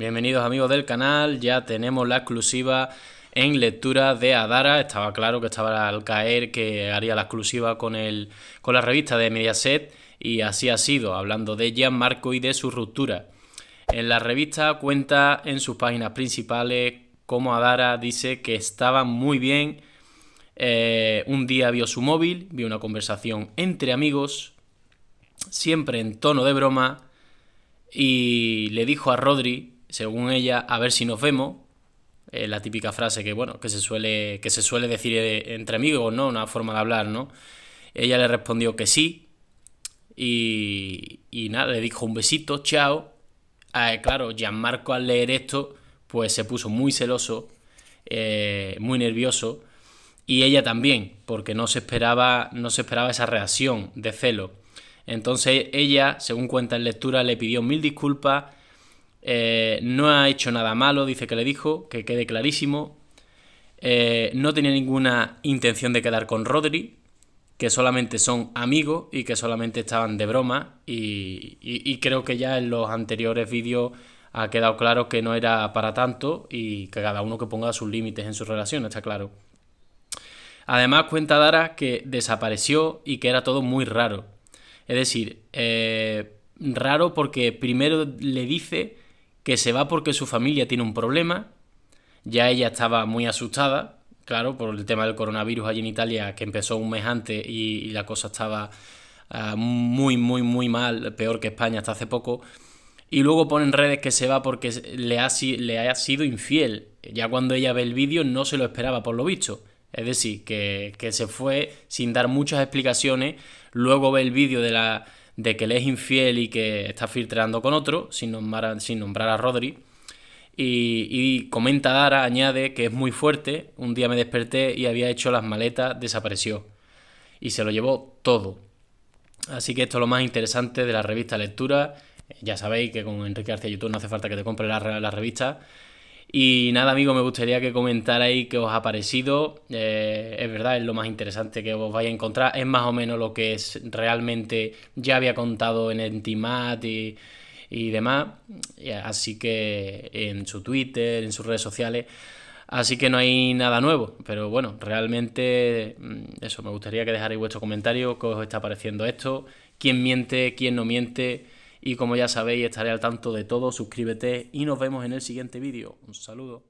Bienvenidos amigos del canal, ya tenemos la exclusiva en lectura de Adara. Estaba claro que estaba al caer que haría la exclusiva con, con la revista de Mediaset y así ha sido, hablando de ella, Marco y de su ruptura. En la revista cuenta en sus páginas principales cómo Adara dice que estaba muy bien. Eh, un día vio su móvil, vio una conversación entre amigos, siempre en tono de broma, y le dijo a Rodri según ella, a ver si nos vemos. la típica frase que, bueno, que se suele, que se suele decir eh, entre amigos, ¿no? Una forma de hablar, ¿no? Ella le respondió que sí. Y, nada, le dijo un besito, chao. claro ah, claro, Gianmarco al leer esto, pues se puso muy celoso, eh, muy nervioso. Y ella también, porque no se esperaba, no se esperaba esa reacción de celo. Entonces ella, según cuenta en lectura, le pidió mil disculpas eh, no ha hecho nada malo, dice que le dijo, que quede clarísimo. Eh, no tenía ninguna intención de quedar con Rodri, que solamente son amigos y que solamente estaban de broma. Y, creo que ya en los anteriores vídeos ha quedado claro que no era para tanto y que cada uno que ponga sus límites en su relación, está claro. Además cuenta Dara que desapareció y que era todo muy raro. Es decir, eh, raro porque primero le dice que se va porque su familia tiene un problema. Ya ella estaba muy asustada, claro, por el tema del coronavirus allí en Italia, que empezó un mes antes y, la cosa estaba ah, muy, muy, muy mal, peor que España hasta hace poco. Y luego pone en redes que se va porque le ha, le ha sido infiel. Ya cuando ella ve el vídeo no se lo esperaba, por lo visto. Es decir, que, que se fue sin dar muchas explicaciones. Luego ve el vídeo de la, de que le es infiel y que está filtrando con otro, sin nombrar a, sin nombrar a Rodri. Y, comenta Dara, añade que es muy fuerte, un día me desperté y había hecho las maletas, desapareció. Y se lo llevó todo. Así que esto es lo más interesante de la revista Lectura. Ya sabéis que con Enrique García YouTube no hace falta que te compre la revista y nada, amigo me gustaría que ahí qué os ha parecido. Eh, es verdad, es lo más interesante que os vais a encontrar. Es más o menos lo que es realmente ya había contado en Entimat y, y demás. Eh, así que en su Twitter, en sus redes sociales. Así que no hay nada nuevo. Pero bueno, realmente mm, eso, me gustaría que dejarais vuestro comentario, qué os está pareciendo esto, quién miente, quién no miente y como ya sabéis, estaré al tanto de todo, suscríbete y nos vemos en el siguiente vídeo. Un saludo.